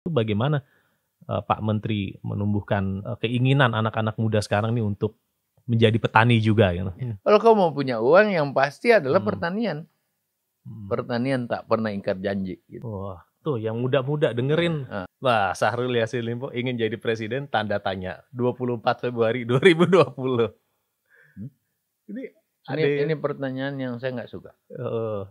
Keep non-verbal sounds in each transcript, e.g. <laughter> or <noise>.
itu bagaimana uh, Pak Menteri menumbuhkan uh, keinginan anak-anak muda sekarang ini untuk menjadi petani juga gitu. Iya. Kalau kau mau punya uang yang pasti adalah hmm. pertanian. Hmm. Pertanian tak pernah ingkar janji gitu. Wah, tuh yang muda-muda dengerin. Iya. Ah. Wah, Sahrul Yassin Limpo ingin jadi presiden tanda tanya 24 Februari 2020. Hmm? Ini ini, ini pertanyaan yang saya nggak suka. Uh,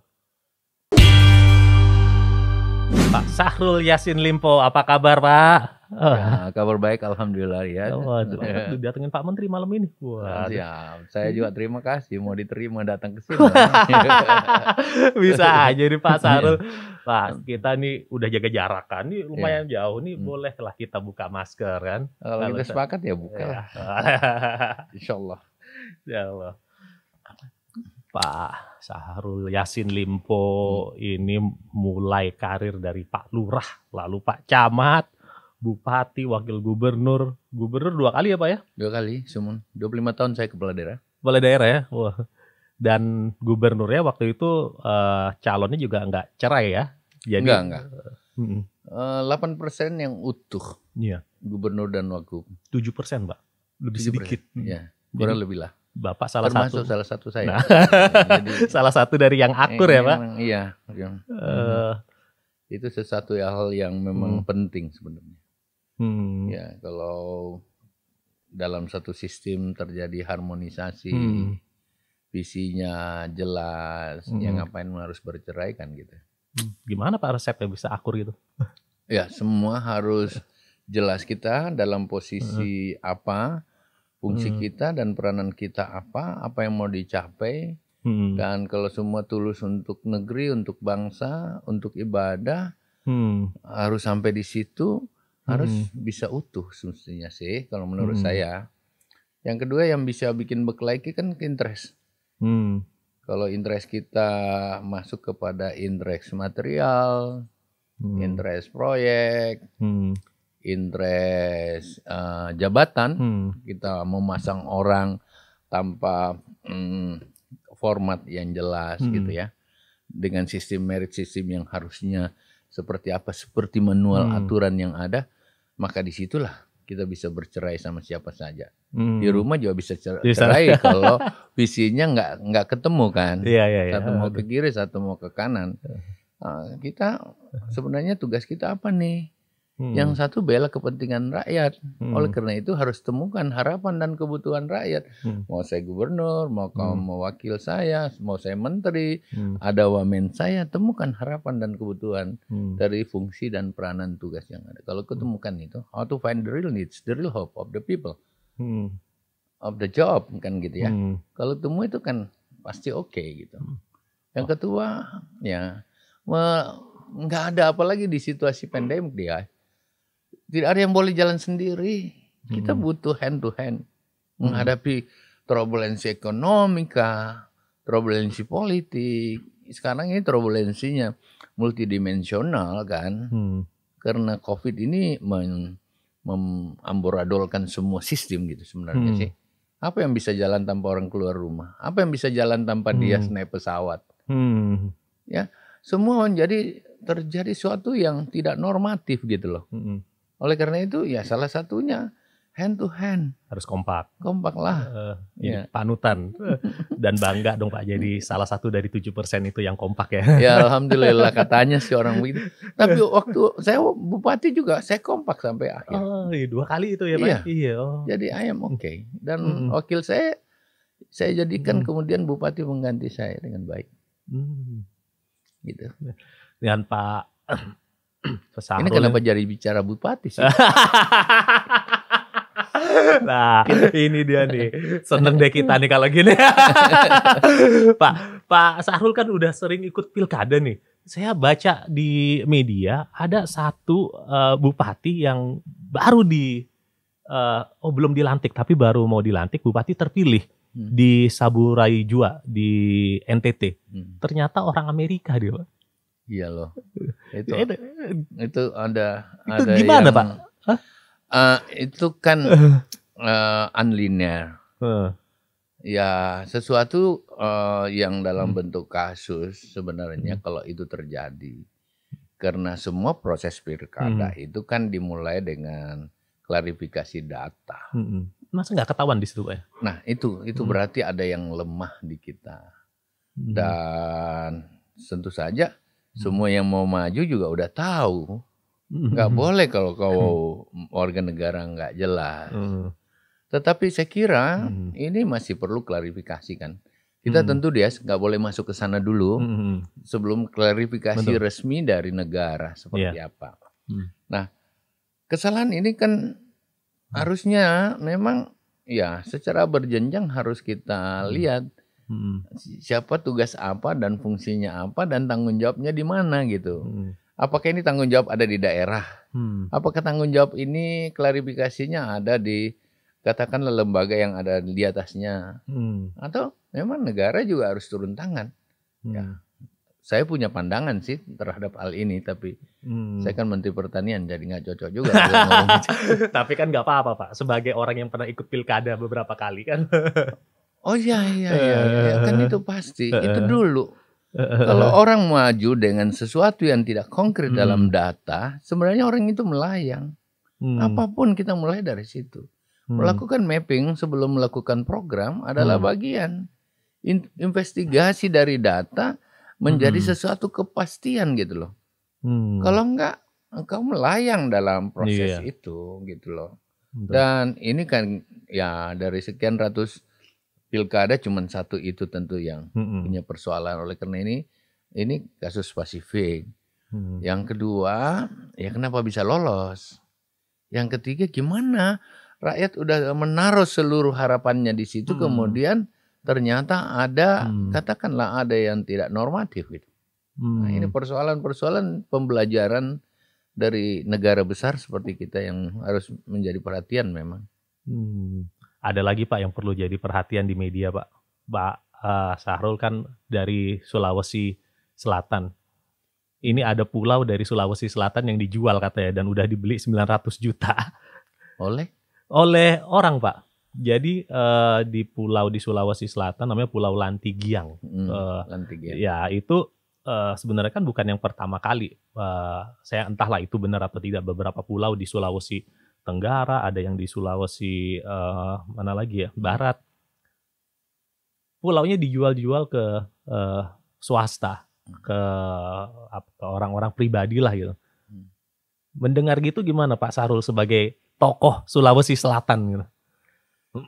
Pak Sahrul Yasin Limpo. Apa kabar, Pak? Ya, kabar baik, alhamdulillah ya. Waduh, ya. datengin Pak Menteri malam ini. Wah. Siap. Saya juga terima kasih mau diterima datang ke sini. <laughs> Bisa aja nih Pak Sahrul. Iya. Pak, kita nih udah jaga jarak kan, nih iya. lumayan ya. jauh nih, boleh hmm. bolehlah kita buka masker kan. Kalau kita sepakat ya buka. Ya. <laughs> Insya Allah. Insya Allah. Pak Saharul Yasin Limpo hmm. ini mulai karir dari Pak Lurah, lalu Pak Camat, Bupati, Wakil Gubernur. Gubernur dua kali ya Pak ya? Dua kali, Sumun. 25 tahun saya Kepala Daerah. Kepala Daerah ya? Wah. Dan gubernurnya waktu itu uh, calonnya juga nggak cerai ya? Jadi, enggak, enggak. Uh, uh, 8 persen yang utuh. Iya. Gubernur dan Wakil. 7 persen Pak. Lebih 7%, sedikit. Iya, kurang lebih lah. Bapak salah Termasuk satu. salah satu saya. Nah, iya, Jadi, <laughs> salah satu dari yang akur ya, iya, Pak. Iya. Yang, Uh, eh. mhm. itu sesuatu hal yang memang hmm. penting sebenarnya. Hmm. Ya, kalau dalam satu sistem terjadi harmonisasi, hmm. visinya jelas, hmm. ya mhm. ngapain harus bercerai kan gitu. Hmm, gimana Pak resepnya bisa akur gitu? ya, semua harus jelas kita dalam posisi hmm. apa, Fungsi hmm. kita dan peranan kita apa, apa yang mau dicapai. Hmm. Dan kalau semua tulus untuk negeri, untuk bangsa, untuk ibadah, hmm. harus sampai di situ, hmm. harus bisa utuh semestinya sih kalau menurut hmm. saya. Yang kedua yang bisa bikin berkelahi kan interest. Hmm. Kalau interest kita masuk kepada interest material, hmm. interest proyek, hmm interest uh, jabatan hmm. kita memasang orang tanpa mm, format yang jelas hmm. gitu ya dengan sistem merit sistem yang harusnya seperti apa seperti manual hmm. aturan yang ada maka disitulah kita bisa bercerai sama siapa saja hmm. di rumah juga bisa cer bisa. cerai <laughs> kalau visinya nggak nggak ketemu kan ya, ya, ya. satu mau ke kiri satu mau ke kanan nah, kita sebenarnya tugas kita apa nih Hmm. Yang satu bela kepentingan rakyat. Hmm. Oleh karena itu harus temukan harapan dan kebutuhan rakyat. Hmm. Mau saya gubernur, mau kamu hmm. mau wakil saya, mau saya menteri, hmm. ada wamen saya, temukan harapan dan kebutuhan hmm. dari fungsi dan peranan tugas yang ada. Kalau hmm. ketemukan hmm. itu, how to find the real needs, the real hope of the people, hmm. of the job kan gitu ya. Hmm. Kalau temu itu kan pasti oke okay, gitu. Hmm. Yang kedua, ya nggak ada apa lagi di situasi pandemik dia tidak ada yang boleh jalan sendiri. Kita hmm. butuh hand to hand hmm. menghadapi turbulensi ekonomika, turbulensi politik. Sekarang ini turbulensinya multidimensional kan. Hmm. Karena Covid ini men mem semua sistem gitu sebenarnya hmm. sih. Apa yang bisa jalan tanpa orang keluar rumah? Apa yang bisa jalan tanpa hmm. dia naik pesawat? Hmm. Ya, semua menjadi terjadi sesuatu yang tidak normatif gitu loh. Hmm. Oleh karena itu ya salah satunya hand to hand harus kompak. Kompak lah. Uh, ya. Panutan <laughs> dan bangga dong Pak jadi salah satu dari 7% itu yang kompak ya. Ya alhamdulillah katanya si orang begitu. Tapi <laughs> waktu saya bupati juga saya kompak sampai akhir. Oh, iya, dua kali itu ya Pak. Iya. iya oh. Jadi ayam oke okay. dan hmm. wakil saya saya jadikan hmm. kemudian bupati mengganti saya dengan baik. Hmm. Gitu. Dengan Pak Pesahrul. <clears throat> Ini kenapa jadi bicara bupati sih? <laughs> nah ini dia nih seneng deh kita nih kalau gini <laughs> pak pak Sahrul kan udah sering ikut pilkada nih saya baca di media ada satu uh, bupati yang baru di uh, oh belum dilantik tapi baru mau dilantik bupati terpilih hmm. di Saburai Jua di NTT hmm. ternyata orang Amerika dia Iya loh itu itu ada itu ada gimana yang, pak Uh, itu kan uh, unlinear uh. ya sesuatu uh, yang dalam hmm. bentuk kasus sebenarnya hmm. kalau itu terjadi karena semua proses pilkada hmm. itu kan dimulai dengan klarifikasi data. Hmm. Masa nggak ketahuan di situ ya? Nah itu itu hmm. berarti ada yang lemah di kita hmm. dan tentu saja Hmm. Semua yang mau maju juga udah tahu. Hmm. Nggak boleh kalau kau hmm. warga negara nggak jelas. Tetapi saya kira ini masih perlu klarifikasi kan. Kita tentu dia nggak boleh masuk ke sana dulu sebelum klarifikasi Betul. resmi dari negara seperti yeah. apa. Nah, kesalahan ini kan harusnya memang ya secara berjenjang harus kita lihat Hmm. Siapa tugas apa dan fungsinya apa dan tanggung jawabnya di mana gitu. Hmm. Apakah ini tanggung jawab ada di daerah? Hmm. Apakah tanggung jawab ini klarifikasinya ada di katakanlah lembaga yang ada di atasnya? Hmm. Atau memang negara juga harus turun tangan? Hmm. Ya. Saya punya pandangan sih terhadap hal ini, tapi hmm. saya kan Menteri Pertanian jadi nggak cocok juga. <laughs> tapi kan nggak apa-apa Pak, sebagai orang yang pernah ikut pilkada beberapa kali kan. <laughs> Oh iya iya iya, iya. kan itu pasti itu dulu. Kalau orang maju dengan sesuatu yang tidak konkret hmm. dalam data, sebenarnya orang itu melayang. Hmm. Apapun kita mulai dari situ. Hmm. Melakukan mapping sebelum melakukan program adalah hmm. bagian In investigasi dari data menjadi hmm. sesuatu kepastian gitu loh. Hmm. Kalau enggak engkau melayang dalam proses yeah. itu gitu loh. Dan ini kan ya dari sekian ratus pilkada cuma satu itu tentu yang hmm. punya persoalan oleh karena ini ini kasus spesifik. Hmm. Yang kedua, ya kenapa bisa lolos? Yang ketiga gimana rakyat udah menaruh seluruh harapannya di situ hmm. kemudian ternyata ada hmm. katakanlah ada yang tidak normatif gitu. Hmm. Nah, ini mm. persoalan-persoalan pembelajaran dari negara besar seperti kita yang harus menjadi perhatian memang. Hmm ada lagi Pak yang perlu jadi perhatian di media Pak. Pak uh, Sahrul kan dari Sulawesi Selatan. Ini ada pulau dari Sulawesi Selatan yang dijual katanya dan udah dibeli 900 juta. Oleh? Oleh orang Pak. Jadi uh, di pulau di Sulawesi Selatan namanya Pulau Lantigiang. Hmm, uh, Lantigiang. Ya itu uh, sebenarnya kan bukan yang pertama kali. Uh, saya entahlah itu benar atau tidak beberapa pulau di Sulawesi Tenggara, ada yang di Sulawesi uh, mana lagi ya, barat. Pulaunya dijual-jual ke uh, swasta, ke orang-orang pribadi lah gitu. Hmm. Mendengar gitu gimana Pak Sarul sebagai tokoh Sulawesi Selatan gitu? Oh,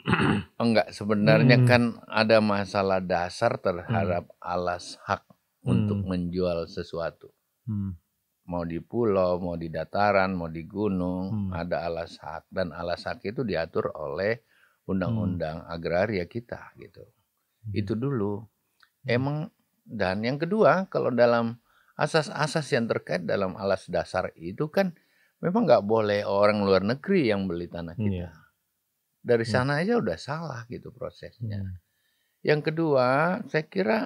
enggak, sebenarnya hmm. kan ada masalah dasar terhadap hmm. alas hak hmm. untuk menjual sesuatu. Hmm mau di pulau, mau di dataran, mau di gunung, hmm. ada alas hak dan alas hak itu diatur oleh undang-undang hmm. agraria kita gitu. Hmm. Itu dulu. Hmm. Emang dan yang kedua kalau dalam asas-asas yang terkait dalam alas dasar itu kan memang nggak boleh orang luar negeri yang beli tanah kita. Yeah. Dari yeah. Hmm. sana aja udah salah gitu prosesnya. Yeah. Hmm. Yang kedua, saya kira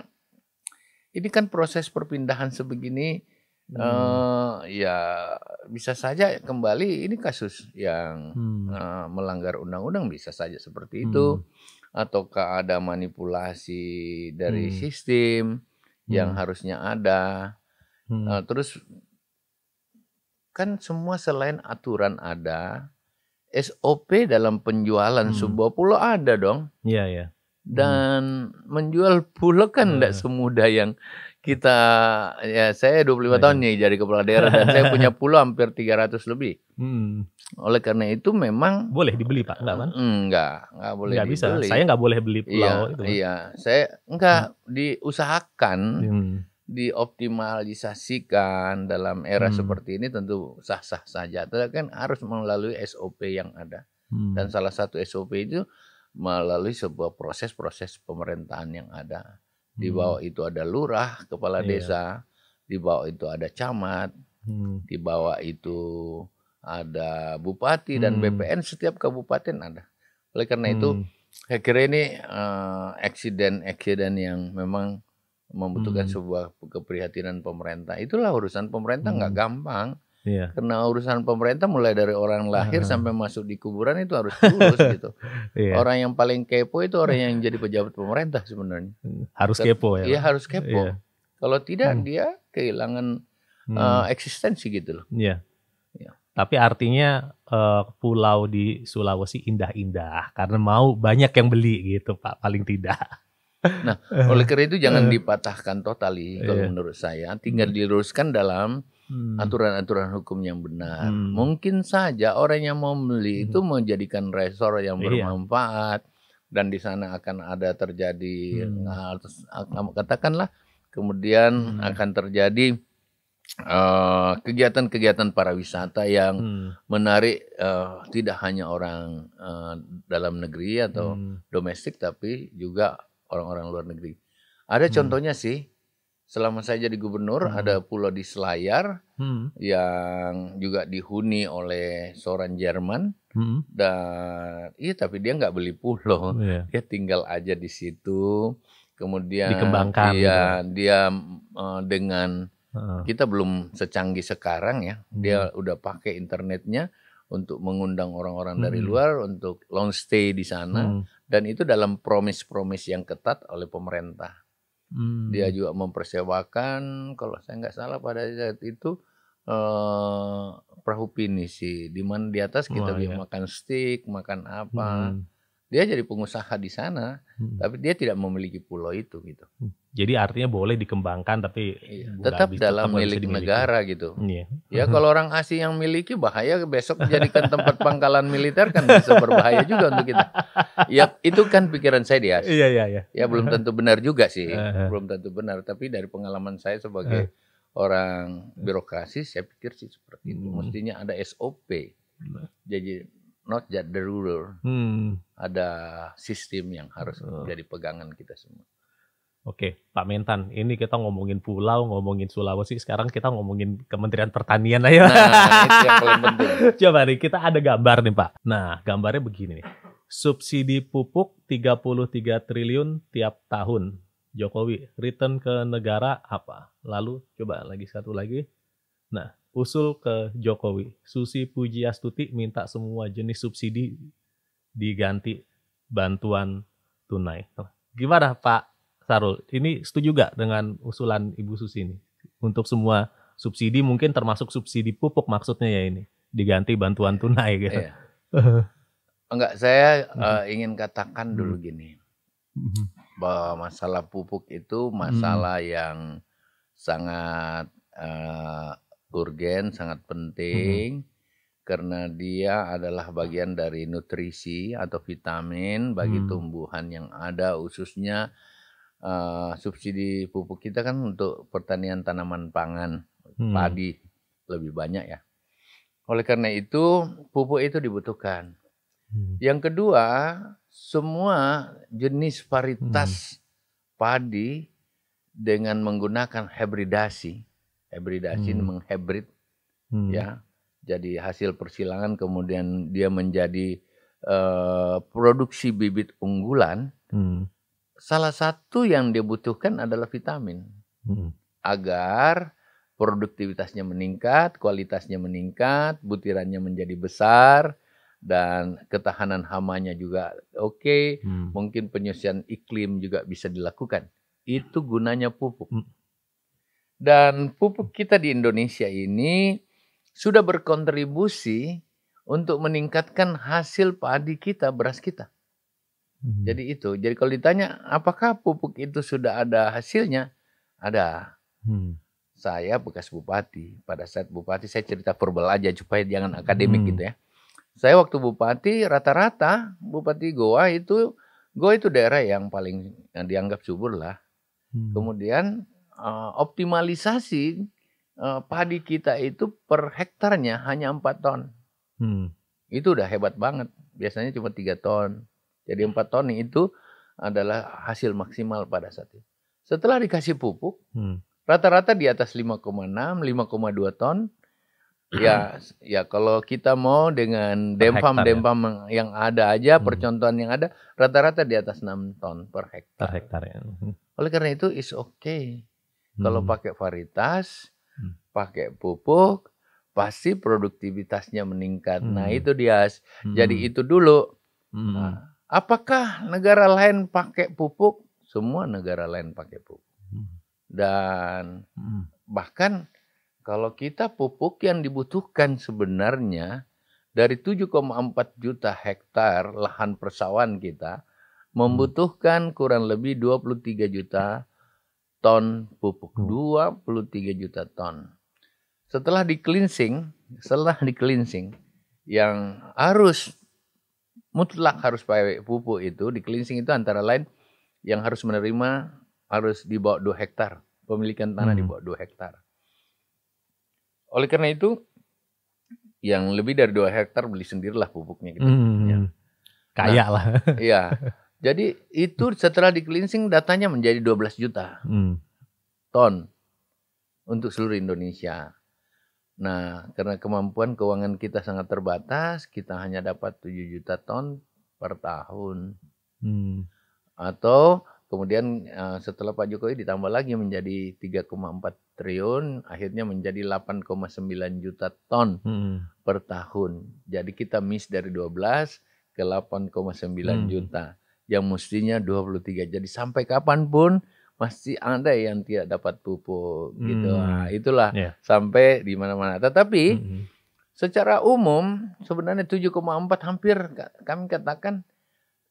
ini kan proses perpindahan sebegini Hmm. Uh, ya bisa saja kembali ini kasus yang hmm. uh, melanggar undang-undang bisa saja seperti itu hmm. ataukah ada manipulasi dari hmm. sistem yang hmm. harusnya ada hmm. uh, terus kan semua selain aturan ada SOP dalam penjualan hmm. sebuah pulau ada dong. Iya iya. ya. Hmm. Dan menjual pulau kan tidak hmm. semudah yang kita ya saya 25 lima iya, iya. tahun nih jadi kepala daerah dan saya punya <laughs> pulau hampir 300 lebih. Hmm. Oleh karena itu memang boleh dibeli Pak, enggak kan? Enggak, hmm, enggak boleh enggak dibeli. bisa. Saya enggak boleh beli pulau iya, itu. Iya, saya enggak hmm. diusahakan hmm. dioptimalisasikan dalam era hmm. seperti ini tentu sah-sah saja. Tapi kan harus melalui SOP yang ada. Hmm. Dan salah satu SOP itu melalui sebuah proses-proses pemerintahan yang ada di hmm. bawah itu ada lurah, kepala iya. desa, di bawah itu ada camat, hmm. di bawah itu ada bupati dan hmm. BPN setiap kabupaten ada. Oleh karena hmm. itu saya kira ini eh, eksiden-eksiden uh, yang memang membutuhkan hmm. sebuah keprihatinan pemerintah. Itulah urusan pemerintah nggak hmm. gampang. Iya. Karena urusan pemerintah mulai dari orang lahir uh -huh. sampai masuk di kuburan itu harus lurus <laughs> gitu. Iya. Orang yang paling kepo itu orang yang <laughs> jadi pejabat pemerintah sebenarnya. Harus Ter kepo ya. Iya harus kepo. Yeah. Kalau tidak hmm. dia kehilangan hmm. uh, eksistensi gitu loh. Iya. Ya. Tapi artinya uh, pulau di Sulawesi indah-indah karena mau banyak yang beli gitu Pak paling tidak. Nah, oleh karena itu jangan <laughs> eh. dipatahkan totali kalau yeah. menurut saya, tinggal diluruskan dalam Hmm. aturan-aturan hukum yang benar. Hmm. Mungkin saja orang yang mau beli hmm. itu menjadikan resor yang iya. bermanfaat iya. dan di sana akan ada terjadi hmm. Nah, katakanlah kemudian hmm. akan terjadi eh, kegiatan-kegiatan uh, para wisata yang hmm. menarik uh, tidak hanya orang uh, dalam negeri atau hmm. domestik tapi juga orang-orang luar negeri. Ada hmm. contohnya sih selama saya jadi gubernur hmm. ada pulau di Selayar hmm. yang juga dihuni oleh seorang Jerman hmm. dan iya tapi dia nggak beli pulau yeah. dia tinggal aja di situ kemudian iya, gitu ya? dia gitu. dia uh, eh, dengan uh. kita belum secanggih sekarang ya hmm. dia udah pakai internetnya untuk mengundang orang-orang hmm. dari luar untuk long stay di sana hmm. dan itu dalam promis-promis yang ketat oleh pemerintah Hmm. Dia juga mempersewakan kalau saya nggak salah pada saat itu eh perahu pinisi di mana di atas kita oh, iya. makan steak, makan apa. Hmm dia jadi pengusaha di sana, hmm. tapi dia tidak memiliki pulau itu gitu. Hmm. Jadi artinya boleh dikembangkan tapi iya. tetap bisa, dalam tetap milik negara gitu. Iya. Ya <laughs> kalau orang asing yang miliki bahaya besok jadikan tempat pangkalan militer kan bisa berbahaya juga untuk kita. Ya itu kan pikiran saya dia. Iya iya iya. Ya belum tentu benar juga sih, belum tentu benar. Tapi dari pengalaman saya sebagai orang birokrasi, saya pikir sih seperti itu. Hmm. Mestinya ada SOP. Nah. Jadi not just the ruler. Hmm. Ada sistem yang harus hmm. jadi pegangan kita semua. Oke, Pak Mentan, ini kita ngomongin pulau, ngomongin Sulawesi, sekarang kita ngomongin Kementerian Pertanian aja. Nah, yang <laughs> Coba nih, kita ada gambar nih Pak. Nah, gambarnya begini nih. Subsidi pupuk 33 triliun tiap tahun. Jokowi, return ke negara apa? Lalu coba lagi satu lagi. Nah, usul ke Jokowi. Susi Pujiastuti minta semua jenis subsidi diganti bantuan tunai. Gimana Pak Sarul? Ini setuju gak dengan usulan Ibu Susi ini? Untuk semua subsidi mungkin termasuk subsidi pupuk maksudnya ya ini. Diganti bantuan tunai gitu. Iya. <laughs> Enggak, saya hmm. uh, ingin katakan dulu hmm. gini. Hmm. Bahwa masalah pupuk itu masalah hmm. yang sangat uh, urgen, sangat penting hmm. karena dia adalah bagian dari nutrisi atau vitamin bagi hmm. tumbuhan yang ada khususnya uh, subsidi pupuk kita kan untuk pertanian tanaman pangan, hmm. padi lebih banyak ya. Oleh karena itu pupuk itu dibutuhkan. Mm. Yang kedua, semua jenis varietas hmm. padi dengan menggunakan hibridasi hybridasi hmm. menghibrid hmm. ya jadi hasil persilangan kemudian dia menjadi uh, produksi bibit unggulan hmm. salah satu yang dibutuhkan adalah vitamin hmm. agar produktivitasnya meningkat kualitasnya meningkat butirannya menjadi besar dan ketahanan hamanya juga oke okay. hmm. mungkin penyusian iklim juga bisa dilakukan itu gunanya pupuk hmm dan pupuk kita di Indonesia ini sudah berkontribusi untuk meningkatkan hasil padi kita, beras kita. Hmm. Jadi itu. Jadi kalau ditanya apakah pupuk itu sudah ada hasilnya? Ada. Hmm. Saya bekas bupati. Pada saat bupati saya cerita verbal aja supaya jangan akademik hmm. gitu ya. Saya waktu bupati rata-rata bupati Goa itu Goa itu daerah yang paling yang dianggap subur lah. Hmm. Kemudian uh, optimalisasi uh, padi kita itu per hektarnya hanya 4 ton. Hmm. Itu udah hebat banget. Biasanya cuma 3 ton. Jadi 4 hmm. ton itu adalah hasil maksimal pada saat itu. Setelah dikasih pupuk, hmm. rata-rata hmm. di atas 5,6, 5,2 ton. Ya, <clears throat> ya kalau kita mau dengan dempam-dempam ya? yang ada aja, hmm. percontohan yang ada, rata-rata di atas 6 ton per hektar. Per hektar ya. Hmm. Oleh karena itu is okay kalau hmm. pakai varietas, hmm. pakai pupuk, pasti produktivitasnya meningkat. Nah, hmm. Nah, itu dia. Hmm. Jadi itu dulu. Hmm. Nah, apakah negara lain pakai pupuk? Semua negara lain pakai pupuk. Hmm. Dan hmm. bahkan kalau kita pupuk yang dibutuhkan sebenarnya dari 7,4 juta hektar lahan persawahan kita hmm. membutuhkan kurang lebih 23 juta ton pupuk, 23 hmm. juta ton. Setelah di cleansing, setelah di cleansing yang harus mutlak harus pakai pupuk itu di cleansing itu antara lain yang harus menerima harus dibawa dua 2 hektar, pemilikan tanah hmm. dua 2 hektar. Oleh karena itu yang lebih dari 2 hektar beli sendirilah pupuknya gitu. Hmm. Ya. Kaya nah, lah. Iya. <laughs> Jadi itu setelah di cleansing datanya menjadi 12 juta hmm. ton untuk seluruh Indonesia. Nah, karena kemampuan keuangan kita sangat terbatas, kita hanya dapat 7 juta ton per tahun. Hmm. Atau kemudian eh, setelah Pak Jokowi ditambah lagi menjadi 3,4 triliun, akhirnya menjadi 8,9 juta ton hmm. per tahun. Jadi kita miss dari 12 ke 8,9 hmm. juta yang mestinya 23. Jadi sampai kapanpun masih ada yang tidak dapat pupuk gitu. hmm. gitu. Nah, itulah yeah. sampai di mana-mana. Tetapi hmm. secara umum sebenarnya 7,4 hampir kami katakan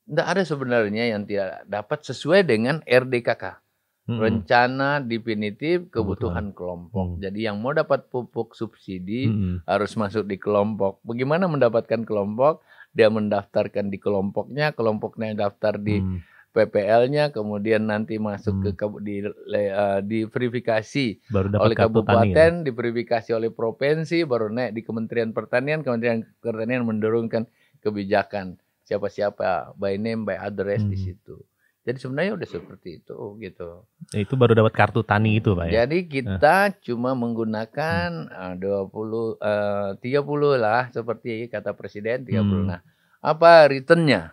tidak ada sebenarnya yang tidak dapat sesuai dengan RDKK. Hmm. Rencana definitif kebutuhan kelompok. Hmm. Jadi yang mau dapat pupuk subsidi hmm. harus masuk di kelompok. Bagaimana mendapatkan kelompok? dia mendaftarkan di kelompoknya, kelompoknya daftar di hmm. PPL-nya, kemudian nanti masuk hmm. ke di uh, di verifikasi baru oleh kabupaten, ya? diverifikasi oleh provinsi, baru naik di Kementerian Pertanian, Kementerian Pertanian mendorongkan kebijakan siapa-siapa by name by address hmm. di situ. Jadi sebenarnya udah seperti itu gitu. Ya, itu baru dapat kartu tani itu pak ya. Jadi nah. kita uh. cuma menggunakan uh, 20 uh, 30 lah seperti kata presiden 30. Hmm. Nah, apa returnnya?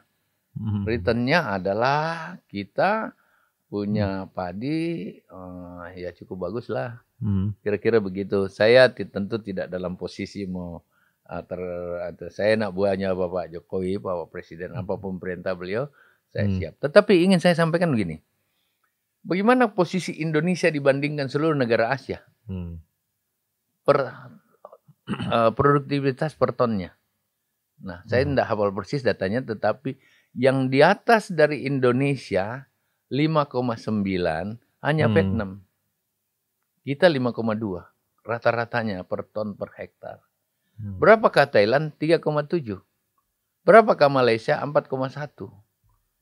Hmm. Returnnya adalah kita punya hmm. padi uh, ya cukup bagus lah. Hmm. Kira-kira hmm. begitu. Saya tentu tidak dalam posisi mau eh, ter, ter saya nak buahnya Bapak Jokowi, Bapak Presiden, hmm. apapun perintah beliau saya hmm. siap. Tetapi ingin saya sampaikan begini, bagaimana posisi Indonesia dibandingkan seluruh negara Asia hmm. per uh, <clears throat> produktivitas per tonnya. Nah, hmm. saya tidak hafal persis datanya, tetapi yang di atas dari Indonesia 5,9 hanya hmm. Vietnam. Kita 5,2 rata-ratanya per ton per hektar. Hmm. Berapakah Thailand? 3,7. Berapakah Malaysia? 4,1.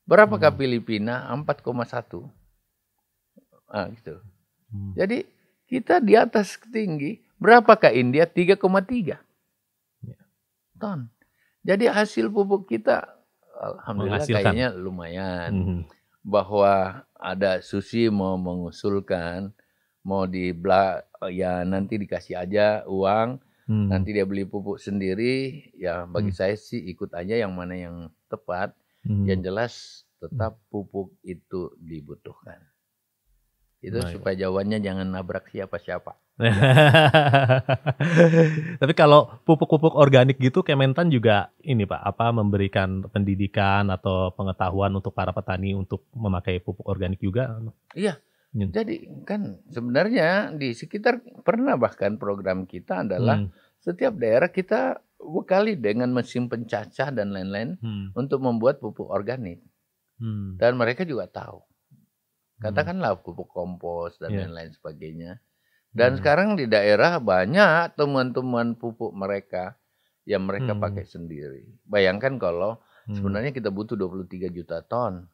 Berapakah hmm. Filipina? 4,1. Ah, gitu. Hmm. Jadi kita di atas tinggi. Berapakah India? 3,3 ya. ton. Jadi hasil pupuk kita alhamdulillah kayaknya lumayan. Hmm. Bahwa ada Susi mau mengusulkan mau di ya nanti dikasih aja uang hmm. nanti dia beli pupuk sendiri ya bagi hmm. saya sih ikut aja yang mana yang tepat Hmm. Yang jelas tetap hmm. pupuk itu dibutuhkan. Itu nah, supaya jawabannya jangan nabrak siapa-siapa. <laughs> Tapi kalau pupuk-pupuk organik gitu Kementan juga ini Pak apa memberikan pendidikan atau pengetahuan untuk para petani untuk memakai pupuk organik juga? Iya. Hmm. Jadi kan sebenarnya di sekitar pernah bahkan program kita adalah hmm. setiap daerah kita bekali dengan mesin pencacah dan lain-lain hmm. untuk membuat pupuk organik. Hmm. Dan mereka juga tahu. Hmm. Katakanlah pupuk kompos dan iya. lain-lain yeah. sebagainya. Dan hmm. sekarang di daerah banyak teman-teman pupuk mereka yang mereka hmm. pakai sendiri. Bayangkan kalau hmm. sebenarnya kita butuh 23 juta ton.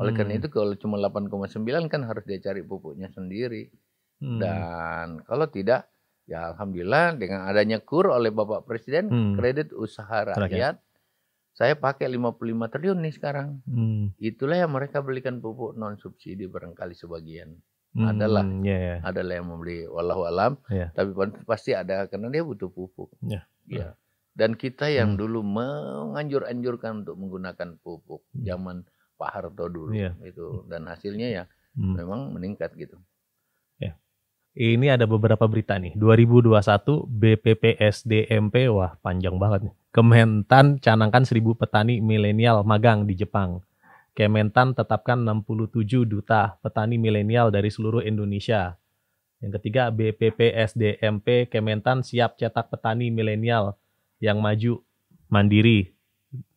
Oleh hmm. karena itu kalau cuma 8,9 kan harus dia cari pupuknya sendiri. Hmm. Dan kalau tidak Ya alhamdulillah dengan adanya kur oleh Bapak Presiden hmm. kredit usaha rakyat Rakyat saya pakai 55 triliun nih sekarang. Hmm. Itulah yang mereka belikan pupuk non subsidi barangkali sebagian. Hmm, adalah yeah, yeah. adalah yang membeli walau alam, yeah. tapi pasti ada karena dia butuh pupuk. Yeah. Yeah. Ya. Dan kita yang hmm. dulu menganjur-anjurkan untuk menggunakan pupuk hmm. zaman Pak Harto dulu yeah. itu dan hasilnya ya hmm. memang meningkat gitu. Ini ada beberapa berita nih. 2021 BPPSDMP wah panjang banget nih. Kementan canangkan 1000 petani milenial magang di Jepang. Kementan tetapkan 67 duta petani milenial dari seluruh Indonesia. Yang ketiga BPPSDMP Kementan siap cetak petani milenial yang maju, mandiri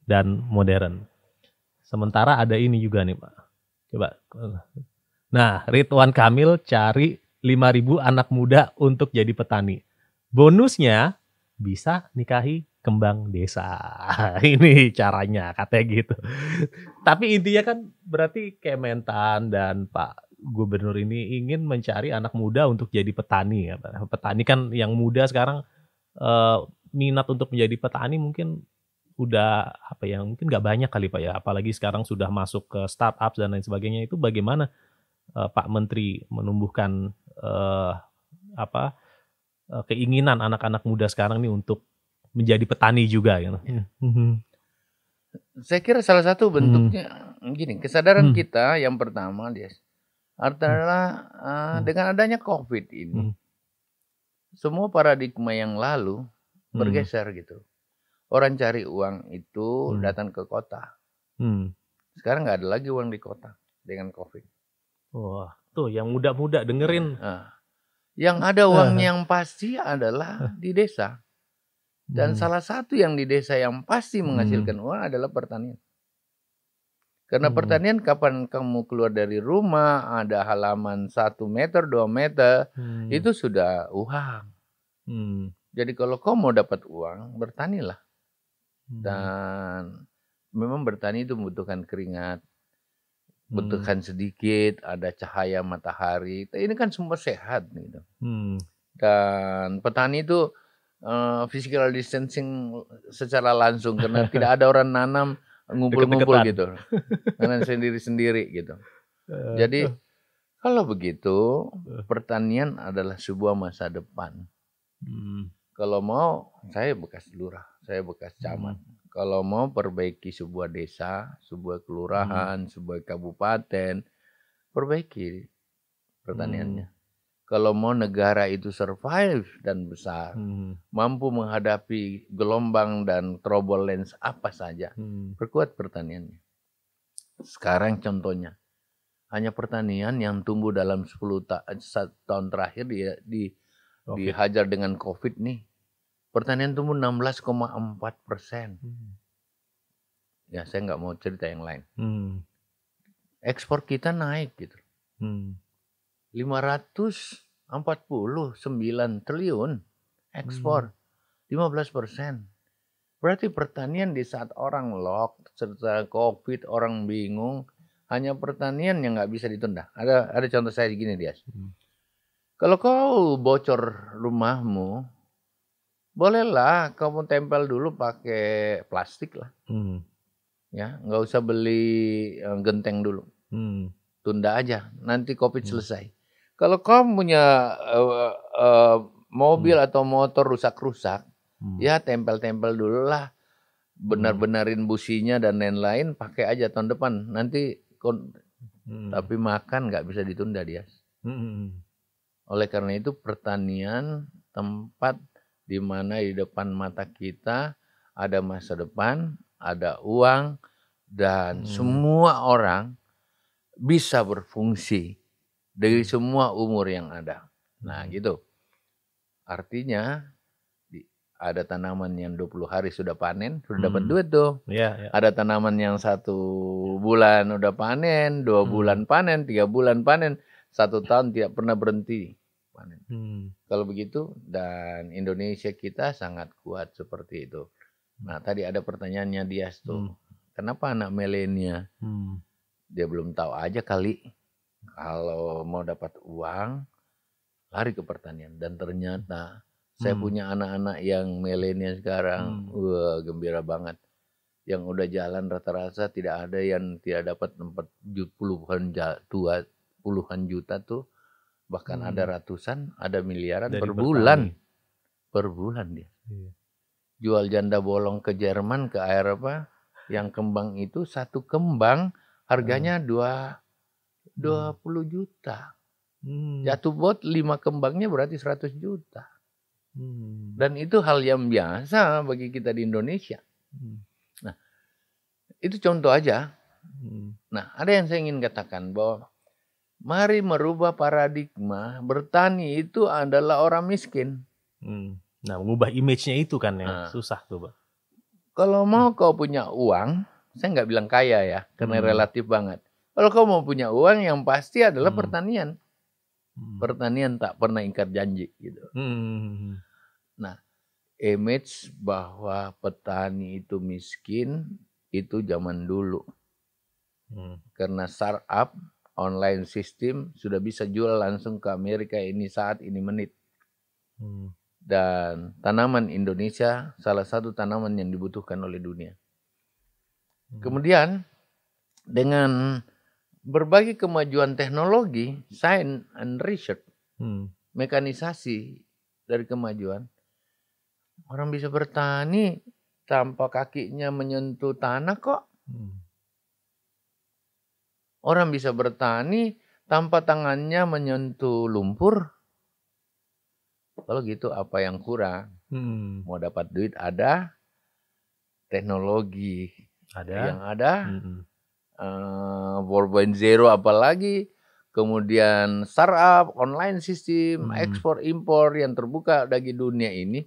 dan modern. Sementara ada ini juga nih, Pak. Coba. Eh. Nah, Ridwan Kamil cari 5.000 anak muda untuk jadi petani. Bonusnya bisa nikahi kembang desa. <laughs> Ini caranya katanya gitu. Tapi intinya kan berarti Kementan dan Pak Gubernur ini ingin mencari anak muda untuk jadi petani ya, Petani kan yang muda sekarang eh, minat untuk menjadi petani mungkin udah apa ya mungkin nggak banyak kali Pak ya. Apalagi sekarang sudah masuk ke startup dan lain sebagainya itu bagaimana eh, Pak Menteri menumbuhkan uh, apa uh, keinginan anak-anak muda sekarang ini untuk menjadi petani juga gitu. Ya. Mm-hmm. Saya kira salah satu bentuknya hmm. gini, kesadaran hmm. kita yang pertama dia adalah uh, hmm. dengan adanya Covid ini hmm. semua paradigma yang lalu mm. bergeser gitu. Orang cari uang itu hmm. datang ke kota. Hmm. Sekarang nggak ada lagi uang di kota dengan Covid. Wah. Tuh yang muda-muda dengerin. Iya. Ah. Yang ada uang ah. yang pasti adalah ah. di desa. Dan hmm. salah satu yang di desa yang pasti hmm. menghasilkan hmm. uang adalah pertanian. Karena hmm. pertanian kapan kamu keluar dari rumah ada halaman satu meter, dua meter, hmm. itu sudah uang. Hmm. Jadi kalau kau mau dapat uang, bertanilah. Hmm. Dan memang bertani itu membutuhkan keringat, butuhkan hmm. sedikit, ada cahaya matahari. Ini kan semua sehat gitu. Hmm. Dan petani itu uh, physical distancing secara langsung karena <laughs> tidak ada orang nanam ngumpul-ngumpul gitu. Nanam sendiri-sendiri gitu. Eh, Jadi eh. kalau begitu pertanian adalah sebuah masa depan. Hmm. Kalau mau saya bekas lurah, saya bekas camat. Hmm kalau mau perbaiki sebuah desa, sebuah hmm. kelurahan, hmm. sebuah kabupaten, perbaiki pertaniannya. Hmm. Kalau mau negara itu survive dan besar, hmm. mampu menghadapi gelombang dan turbulence apa saja, hmm. perkuat pertaniannya. Sekarang contohnya, hanya pertanian yang tumbuh dalam 10 ta tahun terakhir di, di okay. dihajar dengan COVID nih pertanian tumbuh 16,4 persen. Hmm. Ya saya nggak mau cerita yang lain. Hmm. Ekspor kita naik gitu. Hmm. 549 triliun ekspor, hmm. 15 persen. Berarti pertanian di saat orang lock serta covid orang bingung, hanya pertanian yang nggak bisa ditunda. Ada ada contoh saya gini dia. Hmm. Kalau kau bocor rumahmu, bolehlah kamu tempel dulu pakai plastik lah. Hmm. Ya, nggak usah beli eh, genteng dulu. Hmm. Tunda aja, nanti COVID hmm. selesai. Kalau kamu punya uh, uh, mobil hmm. atau motor rusak-rusak, hmm. ya tempel-tempel dulu lah. Benar-benarin hmm. businya dan lain-lain, pakai aja tahun depan. Nanti hmm. tapi makan nggak bisa ditunda dia. Hmm, hmm, hmm. Oleh karena itu pertanian tempat di mana di depan mata kita ada masa depan, ada uang, dan hmm. semua orang bisa berfungsi dari semua umur yang ada. Nah hmm. gitu. Artinya ada tanaman yang 20 hari sudah panen, sudah hmm. dapat duit tuh. Ya, ya. Ada tanaman yang satu bulan udah panen, dua hmm. bulan panen, tiga bulan panen, satu tahun tidak pernah berhenti panen. Hmm. Kalau begitu dan Indonesia kita sangat kuat seperti itu. Hmm. Nah tadi ada pertanyaannya dia tuh, hmm. kenapa anak milenial hmm. dia belum tahu aja kali kalau mau dapat uang lari ke pertanian dan ternyata saya hmm. punya anak-anak yang milenial sekarang, hmm. wah gembira banget. Yang udah jalan rata-rata tidak ada yang tidak dapat tempat puluhan juta, puluhan juta tuh bahkan hmm. ada ratusan, ada miliaran Dari per bulan. Per bulan dia. Iya. Jual janda bolong ke Jerman ke air Yang kembang itu satu kembang harganya hmm. dua dua hmm. puluh juta. Hmm. Jatuh bot lima kembangnya berarti 100 juta. Hmm. Dan itu hal yang biasa bagi kita di Indonesia. Hmm. Nah, itu contoh aja. Hmm. Nah, ada yang saya ingin katakan bahwa Mari merubah paradigma, bertani itu adalah orang miskin. Hmm. Nah, mengubah image-nya itu kan ya, nah. susah tuh, Pak. Kalau mau hmm. kau punya uang, saya nggak bilang kaya ya, karena hmm. relatif banget. Kalau kau mau punya uang, yang pasti adalah hmm. pertanian. Hmm. Pertanian tak pernah ingkar janji gitu. Hmm. hmm, hmm, hmm. Nah, image bahwa petani itu miskin itu zaman dulu, hmm. karena startup online system sudah bisa jual langsung ke Amerika ini saat ini menit. Hmm. Dan tanaman Indonesia salah satu tanaman yang dibutuhkan oleh dunia. Hmm. Kemudian dengan berbagai kemajuan teknologi, science and research, hmm. mekanisasi dari kemajuan, orang bisa bertani tanpa kakinya menyentuh tanah kok. Hmm Orang bisa bertani tanpa tangannya menyentuh lumpur. Kalau gitu apa yang kurang? Hmm. Mau dapat duit ada, teknologi ada yang ada, hmm. uh, eh, 4.0 apalagi, kemudian startup, online sistem hmm. ekspor impor yang terbuka bagi dunia ini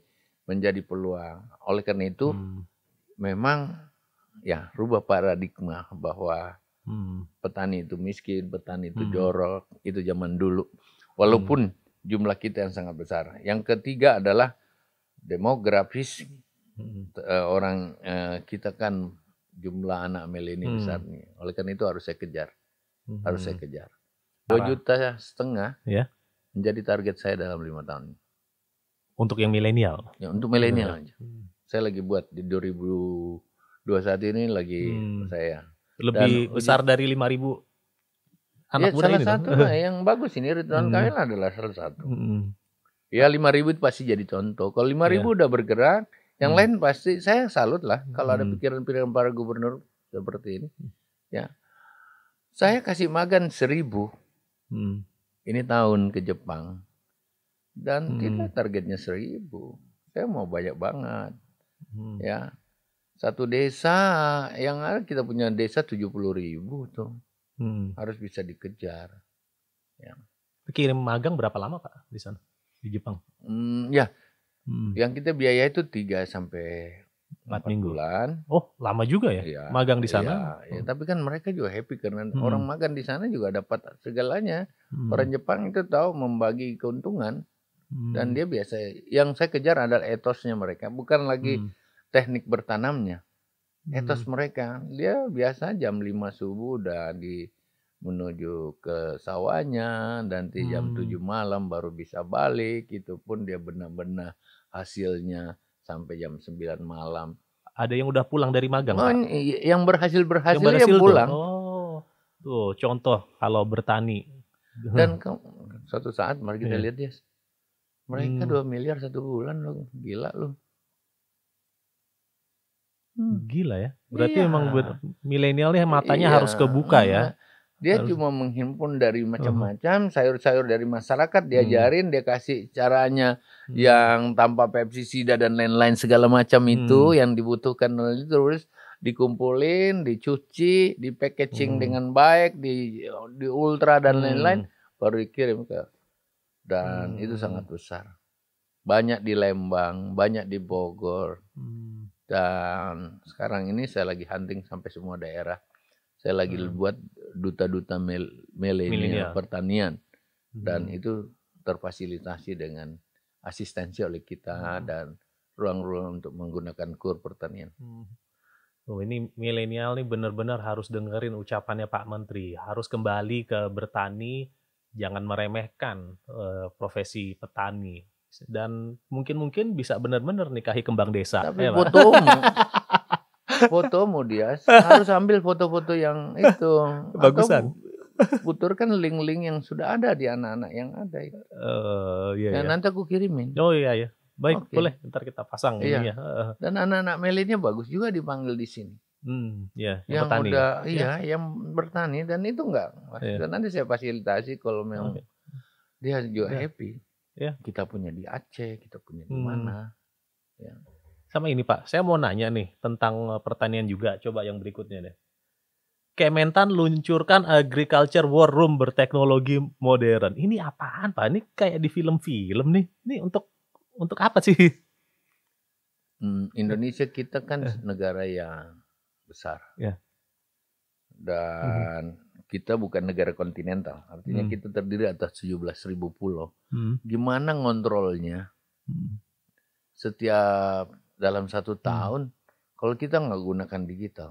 menjadi peluang. Oleh karena itu, hmm. memang ya rubah paradigma bahwa Hmm. Petani itu miskin, petani itu hmm. jorok, itu zaman dulu. Walaupun hmm. jumlah kita yang sangat besar. Yang ketiga adalah demografis. Hmm. Uh, orang uh, kita kan jumlah anak milenial hmm. besar nih. Oleh karena itu harus saya kejar. Hmm. Harus saya kejar. Dua juta setengah ya. menjadi target saya dalam lima tahun Untuk yang milenial? Ya, untuk milenial hmm. aja. Saya lagi buat di 2021 ini lagi hmm. saya lebih Dan besar dari dari 5000 anak ya, muda salah ini satu lah yang bagus ini Ridwan hmm. Kamil adalah salah satu hmm. ya lima ribu itu pasti jadi contoh kalau lima ribu iya. udah bergerak yang hmm. lain pasti saya salut lah kalau hmm. ada pikiran-pikiran para gubernur seperti ini hmm. ya saya kasih magan seribu hmm. ini tahun ke Jepang dan hmm. kita targetnya seribu saya mau banyak banget hmm. ya satu desa yang ada kita punya desa tujuh puluh ribu tuh. Hmm. Harus bisa dikejar. Ya. Kirim magang berapa lama Pak di sana? Di Jepang? Hmm, ya. Hmm. Yang kita biaya itu tiga sampai empat minggu. Bulan. Oh, lama juga ya, ya magang di iya, sana. Ya, oh. tapi kan mereka juga happy karena hmm. orang magang di sana juga dapat segalanya. Hmm. Orang Jepang itu tahu membagi keuntungan hmm. dan dia biasa yang saya kejar adalah etosnya mereka, bukan lagi hmm teknik bertanamnya etos hmm. mereka dia biasa jam 5 subuh udah di menuju ke sawahnya nanti hmm. jam 7 malam baru bisa balik itu pun dia benar-benar hasilnya sampai jam 9 malam ada yang udah pulang dari magang oh, yang berhasil berhasil yang berhasil ya pulang tuh. oh tuh contoh kalau bertani dan <laughs> ke, suatu saat mari kita yeah. lihat dia mereka hmm. 2 miliar satu bulan loh, gila loh. Hmm. Gila ya. Berarti iya. emang milenialnya matanya iya. harus kebuka ya. Dia harus. cuma menghimpun dari macam-macam uh-huh. sayur-sayur dari masyarakat, diajarin, hmm. dia kasih caranya hmm. yang tanpa pestisida dan lain-lain segala macam itu hmm. yang dibutuhkan terus dikumpulin, dicuci, di packaging hmm. dengan baik, di di ultra dan lain-lain hmm. baru dikirim ke dan hmm. itu sangat hmm. besar. Banyak di Lembang, banyak di Bogor. Hmm dan sekarang ini saya lagi hunting sampai semua daerah. Saya lagi hmm. buat duta-duta milenial pertanian hmm. dan hmm. itu terfasilitasi dengan asistensi oleh kita hmm. dan ruang-ruang untuk menggunakan kur pertanian. Hmm. Oh, ini milenial ini benar-benar harus dengerin ucapannya Pak Menteri, harus kembali ke bertani, jangan meremehkan uh, profesi petani dan mungkin mungkin bisa benar-benar nikahi kembang desa. Tapi ya, foto mau dia harus ambil foto-foto yang itu. Bagusan. Atau puturkan link-link yang sudah ada di anak-anak yang ada itu. Uh, iya, Dan iya. nanti aku kirimin. Oh iya iya. Baik, okay. boleh. Ntar kita pasang iya. ini ya. Dan anak-anak melinnya bagus juga dipanggil di sini. Hmm, ya, yang, yang bertani. ya. iya, yang bertani dan itu enggak. Mas. Iya. nanti saya fasilitasi kalau memang okay. dia juga ya. happy. Ya. Kita punya di Aceh, kita punya di hmm. mana. Ya. Sama ini Pak, saya mau nanya nih tentang eh, pertanian juga. Coba yang berikutnya deh. Kementan luncurkan Agriculture War Room berteknologi modern. Ini apaan Pak? Ini kayak di film-film nih. Ini untuk untuk apa sih? Hmm, Indonesia kita kan eh. negara yang besar. Ya. Dan kita bukan negara kontinental, artinya hmm. kita terdiri atas 17.000 pulau. Hmm. Gimana ngontrolnya? Hmm. Setiap dalam satu hmm. tahun, hmm. kalau kita nggak gunakan digital,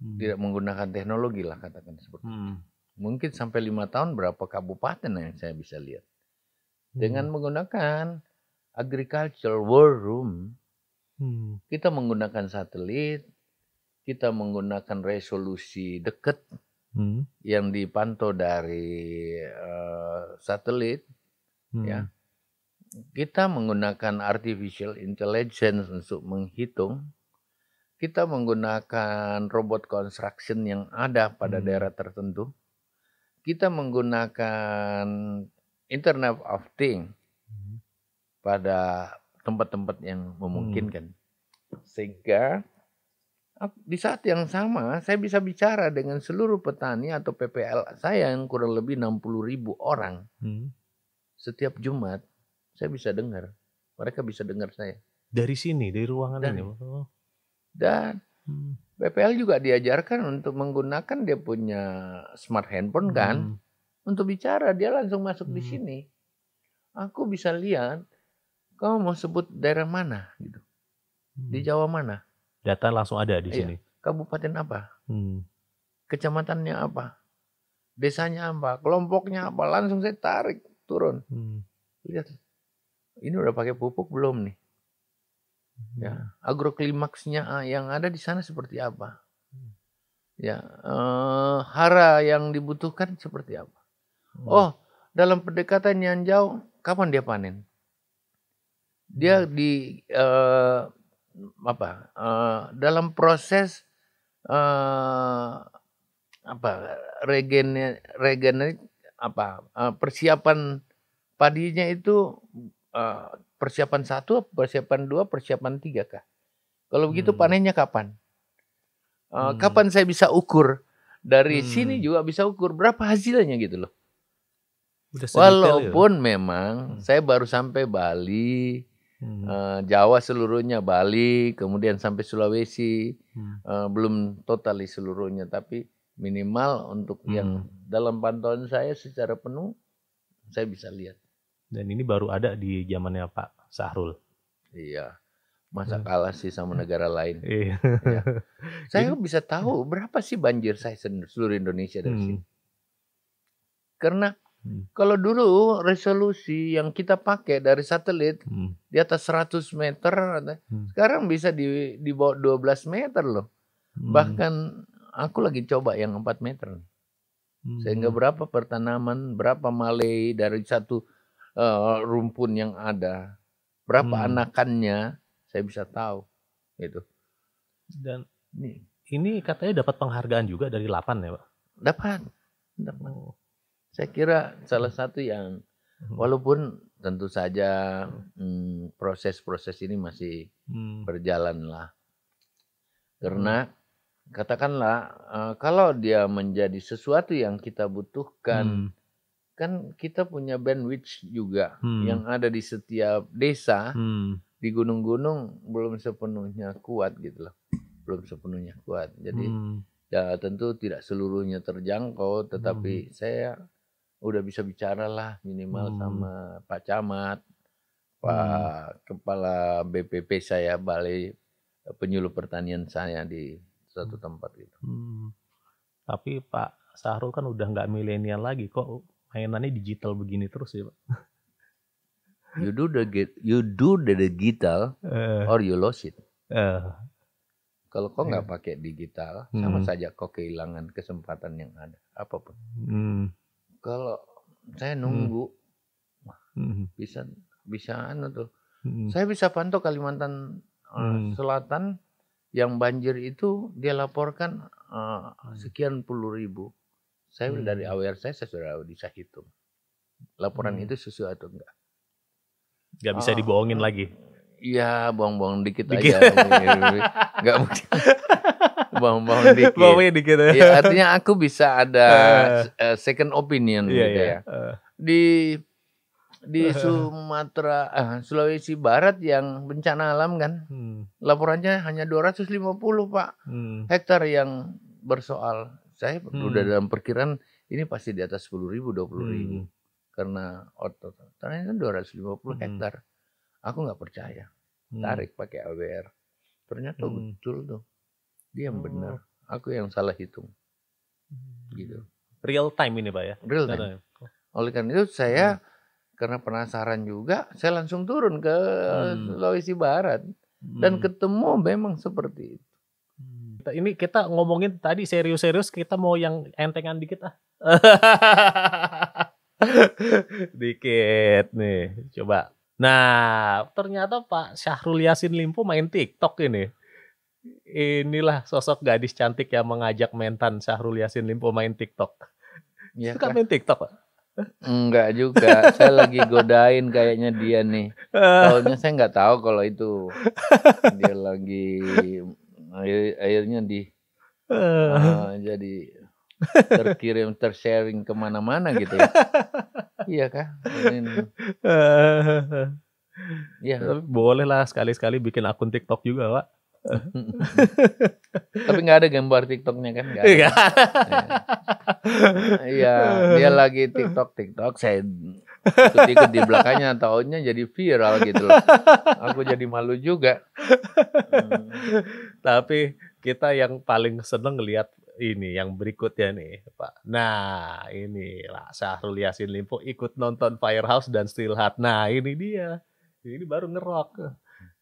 hmm. tidak menggunakan teknologi lah katakan seperti hmm. Mungkin sampai lima tahun berapa kabupaten yang saya bisa lihat hmm. dengan menggunakan agricultural war room. Hmm. Kita menggunakan satelit, kita menggunakan resolusi dekat hmm. yang dipantau dari uh, satelit hmm. ya kita menggunakan artificial intelligence untuk menghitung kita menggunakan robot construction yang ada pada hmm. daerah tertentu kita menggunakan internet of thing hmm. pada tempat-tempat yang memungkinkan hmm. sehingga di saat yang sama saya bisa bicara dengan seluruh petani atau PPL saya yang kurang lebih 60 ribu orang hmm. setiap Jumat saya bisa dengar mereka bisa dengar saya dari sini dari ruangan dan, ini oh. dan hmm. PPL juga diajarkan untuk menggunakan dia punya smart handphone kan hmm. untuk bicara dia langsung masuk hmm. di sini aku bisa lihat kau mau sebut daerah mana gitu hmm. di Jawa mana Data langsung ada di iya. sini. Kabupaten apa? Hmm. Kecamatannya apa? Desanya apa? Kelompoknya apa? Langsung saya tarik turun. Hmm. Lihat, ini udah pakai pupuk belum nih? Hmm. Ya, agroklimaksnya ah, yang ada di sana seperti apa? Hmm. Ya, eh, hara yang dibutuhkan seperti apa? Hmm. Oh, dalam pendekatan yang jauh, kapan dia panen? Dia hmm. di eh, apa uh, dalam proses uh, apa regen regen apa uh, persiapan padinya itu uh, persiapan satu persiapan dua persiapan tiga kah kalau begitu hmm. panennya kapan uh, hmm. kapan saya bisa ukur dari hmm. sini juga bisa ukur berapa hasilnya gitu loh ya? Walaupun ya? memang hmm. saya baru sampai Bali, hmm. uh, Jawa seluruhnya, Bali, kemudian sampai Sulawesi, hmm. uh, belum totali seluruhnya, tapi minimal untuk hmm. yang dalam pantauan saya secara penuh saya bisa lihat. Dan ini baru ada di zamannya Pak Sahrul. Iya. Masa hmm. kalah sih sama negara lain. <laughs> Iya. ya. Saya Jadi, bisa tahu berapa sih banjir saya seluruh Indonesia dari hmm. sini. Karena Hmm. Kalau dulu resolusi yang kita pakai dari satelit hmm. di atas 100 meter, hmm. sekarang bisa di di bawah 12 meter loh. Hmm. Bahkan aku lagi coba yang 4 meter. Hmm. Sehingga berapa pertanaman, berapa malai dari satu uh, rumpun yang ada, berapa hmm. anakannya, saya bisa tahu gitu. Dan ini. ini katanya dapat penghargaan juga dari Lapan ya, Pak? Dapat. Dapat. Oh. Saya kira salah satu yang hmm. walaupun tentu saja hmm, proses-proses hmm, ini masih hmm. berjalan lah. Karena hmm. katakanlah eh, kalau dia menjadi sesuatu yang kita butuhkan, hmm. kan kita punya bandwidth juga hmm. yang ada di setiap desa hmm. di gunung-gunung belum sepenuhnya kuat gitu loh, belum sepenuhnya kuat. Jadi hmm. ya tentu tidak seluruhnya terjangkau, tetapi hmm. saya udah bisa bicara lah minimal hmm. sama Pak Camat, Pak hmm. Kepala BPP saya, Balai Penyuluh Pertanian saya di suatu tempat gitu. Hmm. Tapi Pak Sahrul kan udah nggak milenial lagi kok mainannya digital begini terus ya Pak. <laughs> You do the you do the digital uh, or you lose it. Uh, Kalau kok nggak yeah. pakai digital, sama hmm. saja kok kehilangan kesempatan yang ada apapun. Hmm kalau saya hmm. nunggu hmm. bisa bisa anu tuh hmm. saya bisa pantau Kalimantan eh, hmm. Selatan yang banjir itu dia laporkan uh, sekian puluh ribu saya hmm. dari AWR saya saya sudah bisa hitung laporan hmm. itu sesuai atau enggak nggak bisa oh. dibohongin ah. lagi Iya, bohong-bohong dikit, dikit aja. nggak mungkin. <laughs> bangun-bangun <laughs> dikit. Bangun dikit ya. ya. Artinya aku bisa ada uh, <laughs> second opinion iya, gitu iya. ya. Uh. Di di Sumatera uh, Sulawesi Barat yang bencana alam kan hmm. laporannya hanya 250 pak hmm. hektar yang bersoal saya hmm. udah dalam perkiraan ini pasti di atas 10 ribu 20 hmm. ribu karena otot ternyata 250 hmm. hektar aku nggak percaya hmm. tarik pakai AWR ternyata hmm. betul tuh dia yang oh. benar aku yang salah hitung hmm. gitu real time ini pak ya real time ya? oleh karena itu saya hmm. karena penasaran juga saya langsung turun ke hmm. Sulawesi Barat hmm. dan ketemu memang seperti itu hmm. ini kita ngomongin tadi serius-serius kita mau yang entengan dikit ah <laughs> dikit nih coba nah ternyata Pak Syahrul Yasin Limpo main TikTok ini inilah sosok gadis cantik yang mengajak mentan Syahrul Yasin Limpo main TikTok. Ya, Suka main TikTok, Pak? Enggak juga, saya lagi godain kayaknya dia nih. Soalnya saya nggak tahu kalau itu dia lagi airnya di uh, jadi terkirim tersharing kemana-mana gitu ya. iya kah? Ini, <laughs> Iya. Tapi boleh lah sekali-sekali bikin akun TikTok juga, Pak. <laughs> Tapi nggak ada gambar TikToknya kan? Gak ada. Iya. <laughs> iya, dia lagi TikTok TikTok. Saya ikut-ikut di belakangnya, tahunnya jadi viral gitu loh. Aku jadi malu juga. Hmm. <laughs> Tapi kita yang paling seneng lihat ini yang berikutnya nih Pak. Nah ini lah Syahrul Yasin Limpo ikut nonton Firehouse dan Still Heart. Nah ini dia. Ini baru ngerok.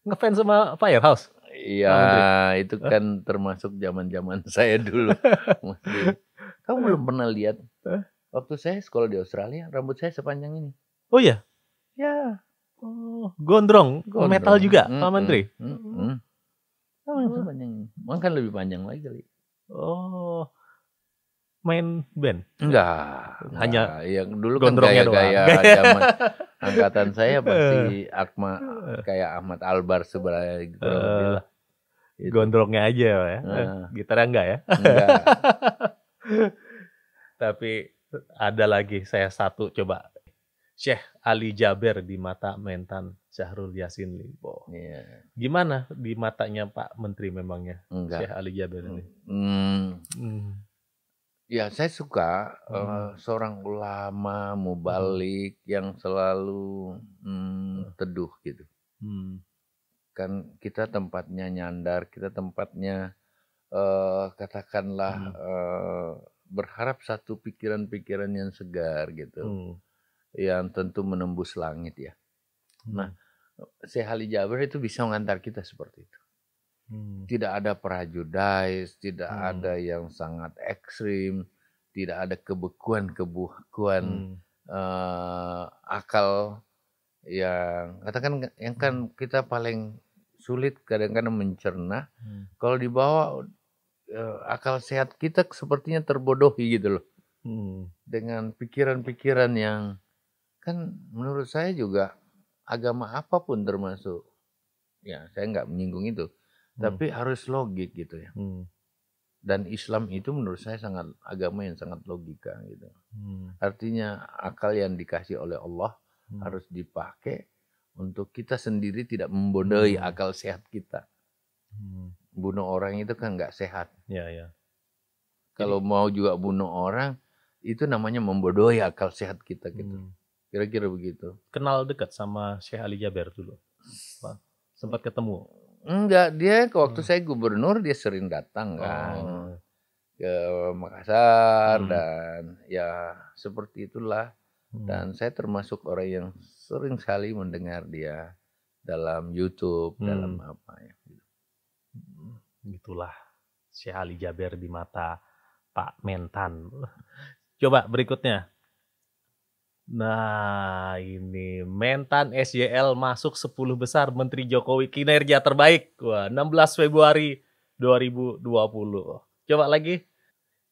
Ngefans sama Firehouse. Iya, itu kan termasuk zaman-zaman <laughs> saya dulu. Kamu belum pernah lihat? Waktu saya sekolah di Australia, rambut saya sepanjang ini. Oh iya? Ya. Oh, gondrong, gondrong. metal juga, mm -hmm. Pak Menteri. Mm -hmm. Oh, sepanjang ini. Makan lebih panjang lagi kali. Oh main band? Enggak, hanya yang dulu kan gaya gaya <laughs> zaman angkatan saya pasti eh. Akma kayak Ahmad Albar sebelah gitu. Uh, gitu. Gondrongnya aja ya. Uh. Gitarnya enggak ya? Enggak. <laughs> Tapi ada lagi saya satu coba Syekh Ali Jaber di mata Mentan Syahrul Yasin Limpo. Yeah. Gimana di matanya Pak Menteri memangnya enggak. Syekh Ali Jaber ini? Mm. Mm. Ya, saya suka hmm. uh, seorang ulama mubalik hmm. yang selalu hmm, teduh gitu. Hmm. Kan kita tempatnya nyandar, kita tempatnya uh, katakanlah hmm. uh, berharap satu pikiran-pikiran yang segar gitu. Hmm. Yang tentu menembus langit ya. Nah, hmm. Nah, Syekh Ali Jaber itu bisa mengantar kita seperti itu. Hmm. Tidak ada prajudais, tidak hmm. ada yang sangat ekstrim, tidak ada kebekuan-kebekuan hmm. uh, akal yang katakan yang kan hmm. kita paling sulit kadang-kadang mencerna. Hmm. Kalau dibawa uh, akal sehat kita sepertinya terbodohi gitu loh. Hmm. Dengan pikiran-pikiran yang kan menurut saya juga agama apapun termasuk ya saya nggak menyinggung itu Hmm. tapi hmm. harus logik gitu ya. Hmm. Dan Islam itu menurut saya sangat agama yang sangat logika gitu. Hmm. Artinya akal yang dikasih oleh Allah hmm. harus dipakai untuk kita sendiri tidak membodohi hmm. akal sehat kita. Hmm. Bunuh orang itu kan nggak sehat. Ya ya. Kalau Jadi, mau juga bunuh orang itu namanya membodohi akal sehat kita gitu. Hmm. Kira-kira begitu. Kenal dekat sama Syekh Ali Jaber dulu. Pak, Sempat ketemu Enggak, dia waktu hmm. saya gubernur dia sering datang kan. Oh. Ke Makassar hmm. dan ya seperti itulah. Hmm. Dan saya termasuk orang yang sering sekali mendengar dia dalam YouTube, hmm. dalam apa ya. Gitulah gitu. hmm, Syekh Ali Jaber di mata Pak Mentan. Coba berikutnya Nah ini Mentan Sjl masuk 10 besar Menteri Jokowi kinerja terbaik. Wah, 16 Februari 2020. Coba lagi.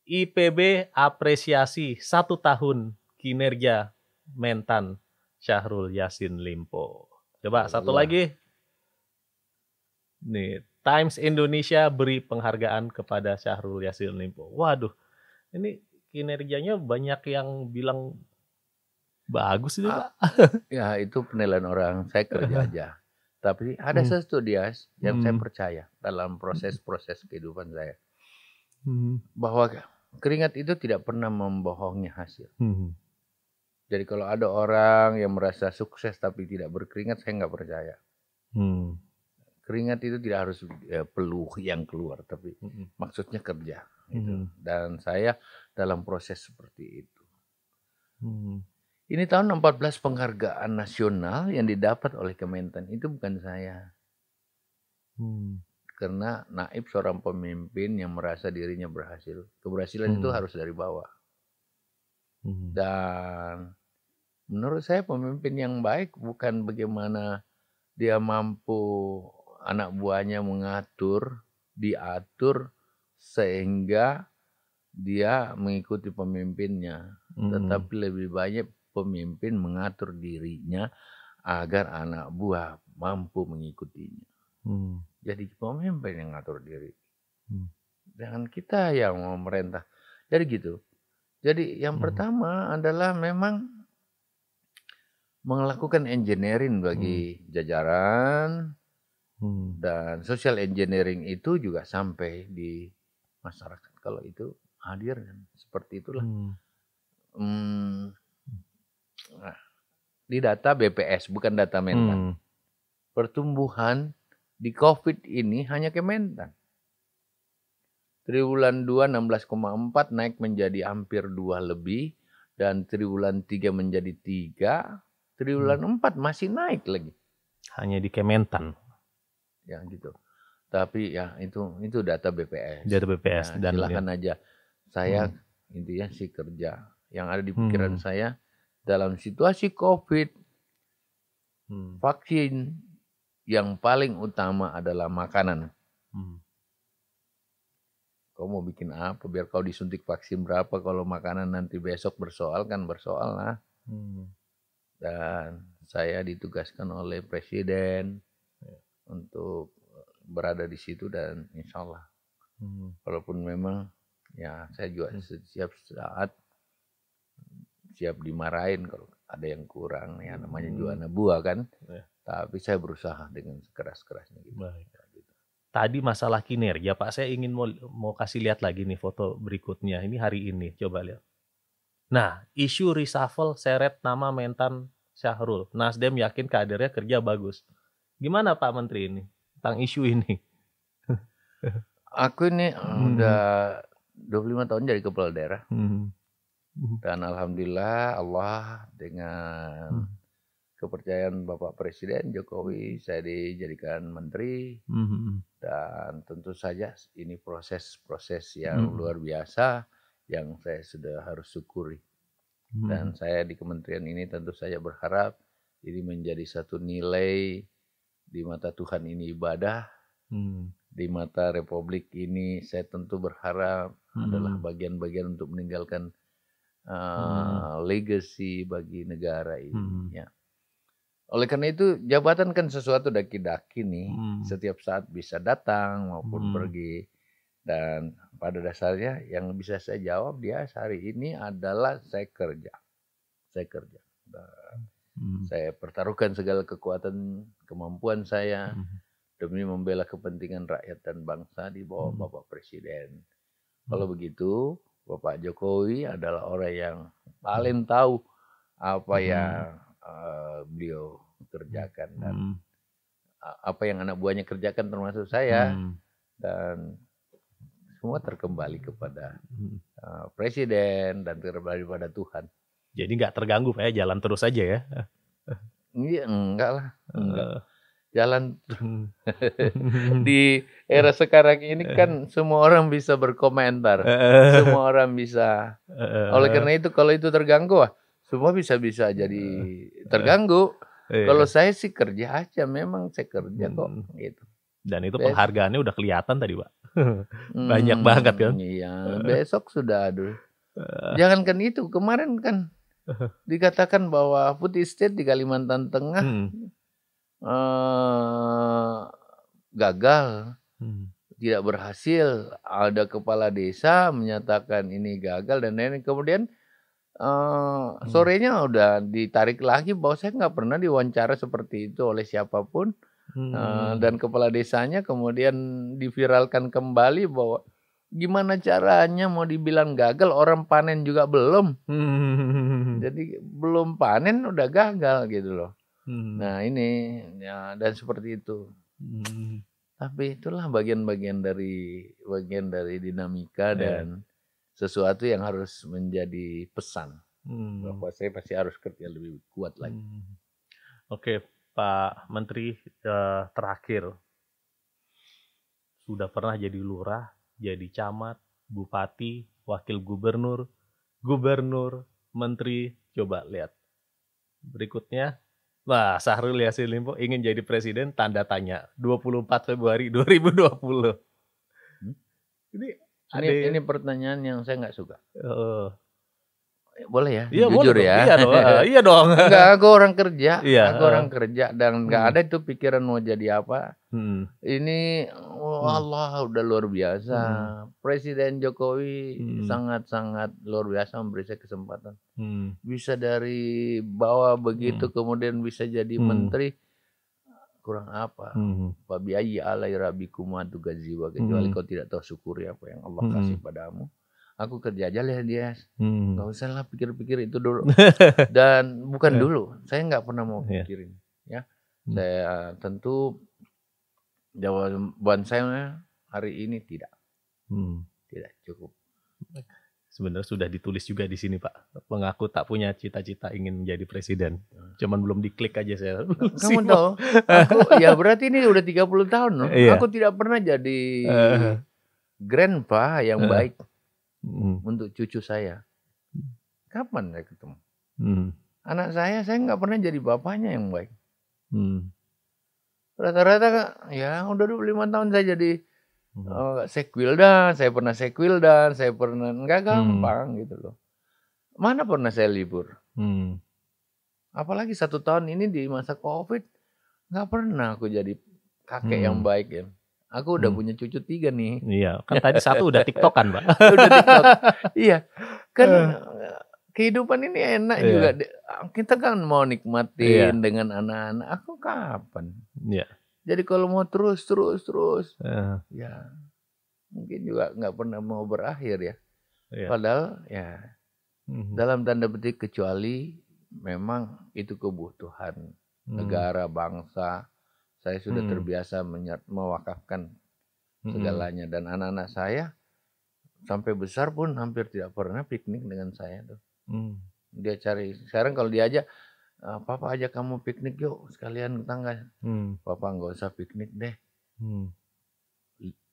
IPB apresiasi satu tahun kinerja Mentan Syahrul Yasin Limpo. Coba Allah. satu lagi. Nih, Times Indonesia beri penghargaan kepada Syahrul Yasin Limpo. Waduh, ini kinerjanya banyak yang bilang Bagus itu ah, <laughs> ya itu penilaian orang. Saya kerja <laughs> aja. Tapi ada hmm. satu dia yang hmm. saya percaya dalam proses-proses kehidupan saya. Hmm. Bahwa keringat itu tidak pernah membohongi hasil. Hmm. Jadi kalau ada orang yang merasa sukses tapi tidak berkeringat, saya nggak percaya. Hmm. Keringat itu tidak harus ya, peluh yang keluar, tapi hmm. maksudnya kerja. Gitu. Hmm. Dan saya dalam proses seperti itu. Hmm. Ini tahun 14 penghargaan nasional yang didapat oleh Kementan itu bukan saya. Hmm. Karena Naib seorang pemimpin yang merasa dirinya berhasil. Keberhasilan hmm. itu harus dari bawah. Hmm. Dan menurut saya pemimpin yang baik bukan bagaimana dia mampu anak buahnya mengatur, diatur sehingga dia mengikuti pemimpinnya, hmm. tetapi lebih banyak pemimpin mengatur dirinya agar anak buah mampu mengikutinya. Hmm. Jadi pemimpin yang mengatur diri. Hmm. Dengan kita yang memerintah. Jadi gitu. Jadi yang hmm. pertama adalah memang melakukan engineering bagi hmm. jajaran hmm. dan social engineering itu juga sampai di masyarakat. Kalau itu hadir kan. seperti itulah. Hmm. Hmm, Nah, di data BPS bukan data Mentan. Hmm. Pertumbuhan di COVID ini hanya Kementan. Triwulan 2 16,4 naik menjadi hampir 2 lebih dan triwulan 3 menjadi 3, triwulan hmm. 4 masih naik lagi. Hanya di Kementan. Ya gitu. Tapi ya itu itu data BPS. Data BPS nah, dan silakan ya. aja. Saya hmm. intinya si kerja. Yang ada di hmm. pikiran hmm. saya dalam situasi COVID, hmm. vaksin yang paling utama adalah makanan. Hmm. Kau mau bikin apa? Biar kau disuntik vaksin berapa? Kalau makanan nanti besok bersoal kan bersoal lah. Hmm. Dan saya ditugaskan oleh Presiden ya. untuk berada di situ dan insya Allah. Hmm. Walaupun memang ya saya juga hmm. setiap saat siap dimarahin kalau ada yang kurang ya namanya hmm. juana buah kan ya. tapi saya berusaha dengan sekeras-kerasnya gitu. Baik. Tadi masalah kinerja Pak, saya ingin mau, mau kasih lihat lagi nih foto berikutnya. Ini hari ini, coba lihat. Nah, isu reshuffle seret nama mentan Syahrul. Nasdem yakin kadernya kerja bagus. Gimana Pak Menteri ini tentang isu ini? Aku ini hmm. udah 25 tahun jadi kepala daerah. Hmm Mhm. Dan alhamdulillah Allah dengan hmm. kepercayaan Bapak Presiden Jokowi saya dijadikan menteri hmm. hmm, hmm. dan tentu saja ini proses-proses yang hmm, hmm. luar biasa yang saya sudah harus syukuri. Hmm. Dan saya di kementerian ini tentu saja berharap ini menjadi satu nilai di mata Tuhan ini ibadah. Hmm. Di mata Republik ini saya tentu berharap hmm. adalah bagian-bagian untuk meninggalkan uh, hmm. Eh, legacy bagi negara ini. Hmm. Ya. Oleh karena itu jabatan kan sesuatu daki-daki nih, hmm. setiap saat bisa datang maupun hmm. pergi. Dan pada dasarnya yang bisa saya jawab dia hari ini adalah saya kerja, saya kerja. hmm. Saya pertaruhkan segala kekuatan, kemampuan saya hmm. demi membela kepentingan rakyat dan bangsa di bawah hmm. Bapak Presiden. Hmm. Kalau begitu, Bapak Jokowi adalah orang yang paling hmm. tahu apa hmm. yang uh, beliau kerjakan dan hmm. apa yang anak buahnya kerjakan termasuk saya hmm. dan semua terkembali kepada uh, presiden dan terkembali kepada Tuhan. Jadi nggak terganggu pak ya jalan terus aja ya? Iya enggak lah. Enggak. Eh jalan <laughs> di era sekarang ini kan semua orang bisa berkomentar, <laughs> semua orang bisa. Oleh <laughs> karena itu kalau itu terganggu semua bisa-bisa jadi terganggu. Iya. Kalau saya sih kerja aja, memang saya kerja kok hmm. gitu. Dan itu penghargaannya udah kelihatan tadi, Pak. Hmm, Banyak hmm, banget kan? Iya, besok sudah aduh. Jangankan itu, kemarin kan dikatakan bahwa food estate di Kalimantan Tengah hmm uh, gagal, hmm. tidak berhasil, ada kepala desa menyatakan ini gagal dan lain-lain. Kemudian uh, sorenya hmm. udah ditarik lagi bahwa saya nggak pernah diwawancara seperti itu oleh siapapun. Eh, hmm. Uh, dan kepala desanya kemudian diviralkan kembali bahwa gimana caranya mau dibilang gagal orang panen juga belum. Hmm. Jadi belum panen udah gagal gitu loh. Hmm. Nah ini ya, dan seperti itu. Hmm. Tapi itulah bagian-bagian dari bagian dari dinamika yeah. dan sesuatu yang harus menjadi pesan hmm. bahwa saya pasti harus kerja lebih kuat lagi. Hmm. Oke, Pak Menteri eh, terakhir sudah pernah jadi lurah, jadi camat, bupati, wakil gubernur, gubernur, menteri. Coba lihat berikutnya Wah, Sahrul Yassin Limpo ingin jadi presiden tanda tanya 24 Februari 2020. Hmm? Ini ini, ini pertanyaan yang saya nggak suka. Uh, boleh ya ya jujur boleh, ya iya dong ya. Iya, ah, <laughs> iya dong enggak aku orang kerja iya, aku ah. orang kerja dan nggak hmm. ada itu pikiran mau jadi apa hmm. ini oh hmm. Allah hmm. udah luar biasa hmm. Presiden Jokowi hmm. sangat sangat luar biasa memberi saya kesempatan hmm. bisa dari bawah begitu hmm. kemudian bisa jadi hmm. menteri kurang apa hmm. Fabi alai kumatu gaziwa hmm. kecuali kau tidak tahu syukur ya apa yang Allah hmm. kasih hmm. padamu aku kerja aja lah dia hmm. Gak usah lah pikir-pikir itu dulu <laughs> dan bukan yeah. dulu saya nggak pernah mau ya. pikirin yeah. ya hmm. saya tentu jawaban saya hari ini tidak hmm. tidak cukup sebenarnya sudah ditulis juga di sini pak mengaku tak punya cita-cita ingin menjadi presiden hmm. cuman belum diklik aja saya kamu <laughs> tahu aku ya <laughs> berarti ini udah 30 tahun loh yeah. aku tidak pernah jadi uh. grandpa yang uh. baik hmm. untuk cucu saya. Hmm. Kapan saya ketemu? Hmm. Anak saya, saya nggak pernah jadi bapaknya yang baik. rata hmm. Rata-rata ya udah 25 tahun saya jadi hmm. uh, eh, sekwildan, saya pernah sekwildan, saya pernah nggak hmm. gampang hmm. gitu loh. Mana pernah saya libur? Hmm. Apalagi satu tahun ini di masa covid nggak pernah aku jadi kakek hmm. yang baik ya. Aku udah hmm. punya cucu tiga nih. Iya, kan tadi satu udah TikTok kan, Pak. <laughs> udah TikTok. iya. Kan uh. kehidupan ini enak iya. juga. Kita kan mau nikmatin iya. dengan anak-anak. Aku kapan? Iya. Jadi kalau mau terus terus terus, uh. ya mungkin juga nggak pernah mau berakhir ya. Iya. Padahal ya mm-hmm. dalam tanda petik kecuali memang itu kebutuhan mm. negara bangsa saya sudah hmm. terbiasa mewakafkan hmm. segalanya dan anak-anak saya sampai besar pun hampir tidak pernah piknik dengan saya tuh. Hmm. Dia cari sekarang kalau dia aja ah, papa aja kamu piknik yuk sekalian tangga Hmm. Papa nggak usah piknik deh. Hmm.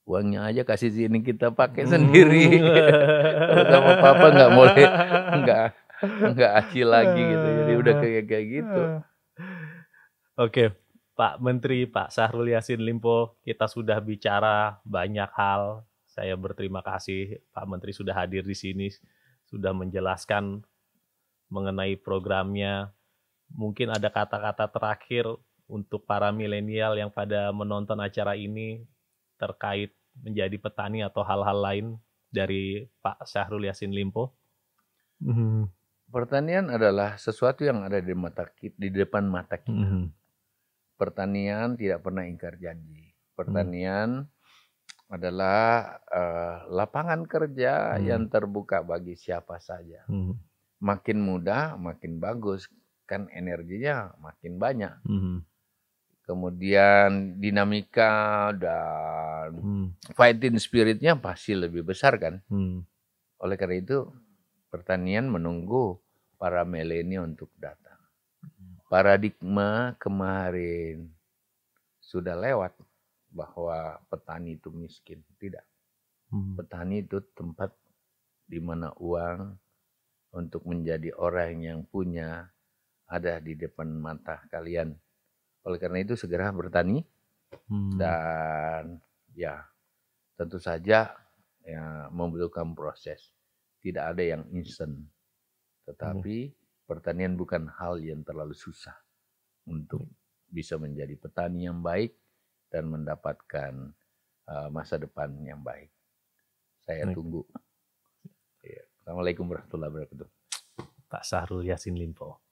Uangnya aja kasih sini kita pakai hmm. sendiri. <laughs> kalau sama papa nggak boleh nggak nggak aci lagi gitu. Jadi udah <laughs> kayak kayak gitu. Oke. Okay. Pak Menteri, Pak Syahrul Yassin Limpo, kita sudah bicara banyak hal. Saya berterima kasih Pak Menteri sudah hadir di sini, sudah menjelaskan mengenai programnya. Mungkin ada kata-kata terakhir untuk para milenial yang pada menonton acara ini terkait menjadi petani atau hal-hal lain dari Pak Syahrul Yassin Limpo? Hmm. Pertanian adalah sesuatu yang ada di mata kita, di depan mata kita. Hmm pertanian tidak pernah ingkar janji. Hmm. Pertanian hmm. adalah uh, lapangan kerja hmm. yang terbuka bagi siapa saja. Hmm. Makin mudah, makin bagus kan energinya makin banyak. Hmm. Kemudian dinamika dan hmm. fighting spiritnya pasti lebih besar kan. Hmm. Oleh karena itu pertanian menunggu para milenial untuk datang paradigma kemarin sudah lewat bahwa petani itu miskin. Tidak. Hmm. Petani itu tempat di mana uang untuk menjadi orang yang punya ada di depan mata kalian. Oleh karena itu segera bertani hmm. dan ya tentu saja ya membutuhkan proses. Tidak ada yang instan. Hmm. Tetapi hmm pertanian bukan hal yang terlalu susah untuk iya. bisa menjadi petani yang baik dan mendapatkan eh, masa depan yang baik. Saya baik. tunggu. Iya. Assalamualaikum warahmatullahi wabarakatuh. Pak Sahrul Yasin Limpo.